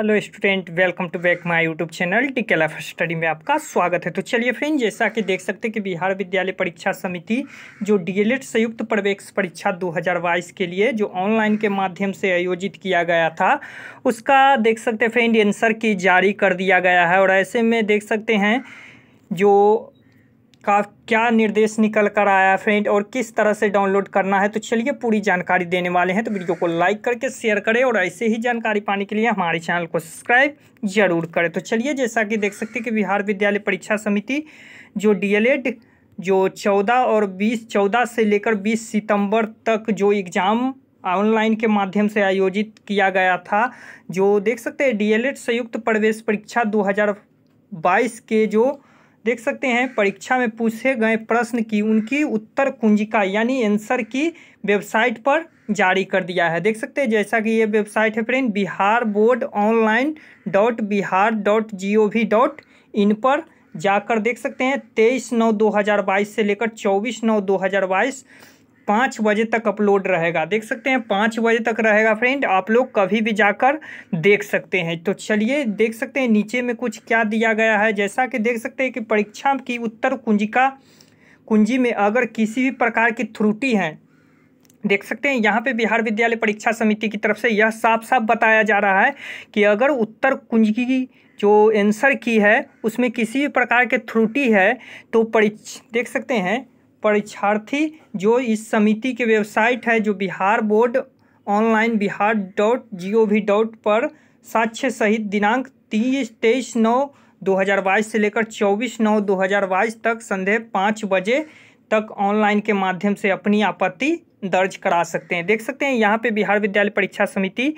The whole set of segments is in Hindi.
hello student welcome to back my YouTube channel टिके लाइफ स्टडी में आपका स्वागत है तो चलिए फ्रेंड जैसा कि देख सकते हैं कि बिहार विद्यालय परीक्षा समिति जो डीएलएड संयुक्त प्रवेश परीक्षा 2022 के लिए जो ऑनलाइन के माध्यम से आयोजित किया गया था उसका देख सकते हैं फ्रेंड आंसर की जारी कर दिया गया है और ऐसे में देख सकते हैं जो का क्या निर्देश निकल कर आया है फ्रेंड और किस तरह से डाउनलोड करना है तो चलिए पूरी जानकारी देने वाले हैं तो वीडियो को लाइक करके शेयर करें और ऐसे ही जानकारी पाने के लिए हमारे चैनल को सब्सक्राइब जरूर करें तो चलिए जैसा कि देख सकते हैं कि बिहार विद्यालय परीक्षा समिति जो डी जो चौदह और बीस चौदह से लेकर बीस सितम्बर तक जो एग्ज़ाम ऑनलाइन के माध्यम से आयोजित किया गया था जो देख सकते हैं डी संयुक्त प्रवेश परीक्षा दो के जो देख सकते हैं परीक्षा में पूछे गए प्रश्न की उनकी उत्तर कुंजिका यानी आंसर की वेबसाइट पर जारी कर दिया है देख सकते हैं जैसा कि ये वेबसाइट है friend Bihar board online dot Bihar dot G O V dot in पर जाकर देख सकते हैं तेईस नौ दो हज़ार बाईस से लेकर चौबीस नौ दो हज़ार बाईस पाँच बजे तक अपलोड रहेगा देख सकते हैं पाँच बजे तक रहेगा फ्रेंड आप लोग कभी भी जाकर देख सकते हैं तो चलिए देख सकते हैं नीचे में कुछ क्या दिया गया है जैसा कि देख सकते हैं कि परीक्षा की उत्तर कुंजिका कुंजी में अगर किसी भी प्रकार की त्रुटि है देख सकते हैं यहाँ पे बिहार विद्यालय परीक्षा समिति की तरफ से यह साफ साफ बताया जा रहा है कि अगर उत्तर कुंजी की जो आंसर की है उसमें किसी भी प्रकार के त्रुटि है तो परीक्षा देख सकते हैं परीक्षार्थी जो इस समिति की वेबसाइट है जो Bihar board online Bihar dot G O V dot पर साक्ष्य सहित दिनांक तीस तेईस नौ दो हज़ार बाईस से लेकर चौबीस नौ दो हज़ार बाईस तक संध्या पाँच बजे तक ऑनलाइन के माध्यम से अपनी आपत्ति दर्ज करा सकते हैं देख सकते हैं यहाँ पे बिहार विद्यालय परीक्षा समिति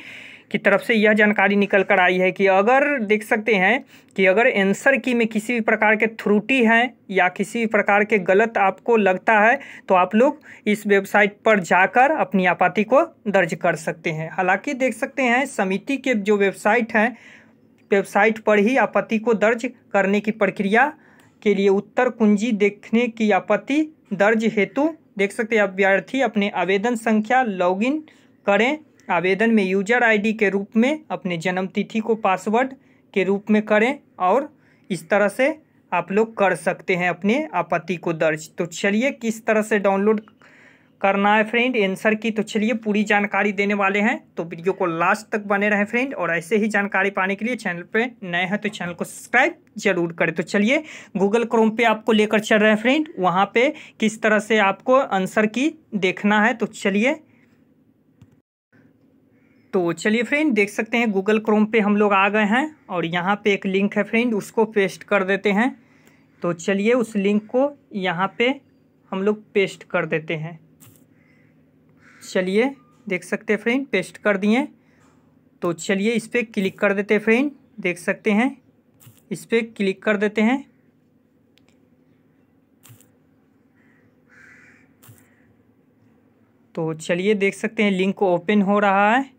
की तरफ से यह जानकारी निकल कर आई है कि अगर देख सकते हैं कि अगर एंसर की में किसी भी प्रकार के त्रुटि हैं या किसी भी प्रकार के गलत आपको लगता है तो आप लोग इस वेबसाइट पर जाकर अपनी आपत्ति को दर्ज कर सकते हैं हालांकि देख सकते हैं समिति के जो वेबसाइट हैं वेबसाइट पर ही आपत्ति को दर्ज करने की प्रक्रिया के लिए उत्तर कुंजी देखने की आपत्ति दर्ज हेतु देख सकते हैं अभ्यर्थी अपने आवेदन संख्या लॉगिन करें आवेदन में यूजर आईडी के रूप में अपने जन्म तिथि को पासवर्ड के रूप में करें और इस तरह से आप लोग कर सकते हैं अपने आपत्ति को दर्ज तो चलिए किस तरह से डाउनलोड करना है फ्रेंड एंसर की तो चलिए पूरी जानकारी देने वाले हैं तो वीडियो को लास्ट तक बने रहें फ्रेंड और ऐसे ही जानकारी पाने के लिए चैनल पे नए हैं तो चैनल को सब्सक्राइब जरूर करें तो चलिए गूगल क्रोम पे आपको लेकर चल रहे हैं फ्रेंड वहाँ पे किस तरह से आपको आंसर की देखना है तो चलिए तो चलिए फ्रेंड देख सकते हैं गूगल क्रोम पे हम लोग आ गए हैं और यहाँ पे एक लिंक है फ्रेंड उसको पेस्ट कर देते हैं तो चलिए उस लिंक को यहाँ पे हम लोग पेस्ट कर देते हैं चलिए देख सकते हैं फ्रेंड पेस्ट कर दिए तो चलिए इस पर क्लिक कर देते हैं फ्रेंड देख सकते हैं इस पर क्लिक कर देते हैं तो चलिए देख सकते हैं लिंक ओपन हो रहा है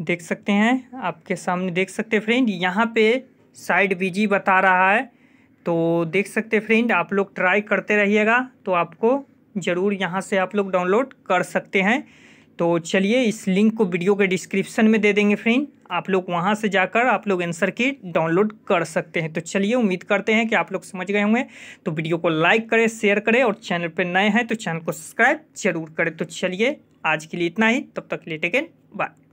देख सकते हैं आपके सामने देख सकते हैं फ्रेंड यहाँ पे साइड बीजी बता रहा है तो देख सकते फ्रेंड आप लोग ट्राई करते रहिएगा तो आपको ज़रूर यहाँ से आप लोग डाउनलोड कर सकते हैं तो चलिए इस लिंक को वीडियो के डिस्क्रिप्शन में दे देंगे फ्रेंड आप लोग वहाँ से जाकर आप लोग आंसर की डाउनलोड कर सकते हैं तो चलिए उम्मीद करते हैं कि आप लोग समझ गए होंगे तो वीडियो को लाइक करें शेयर करें और चैनल पर नए हैं तो चैनल को सब्सक्राइब जरूर करें तो चलिए आज के लिए इतना ही तब तक ले टेकन बाय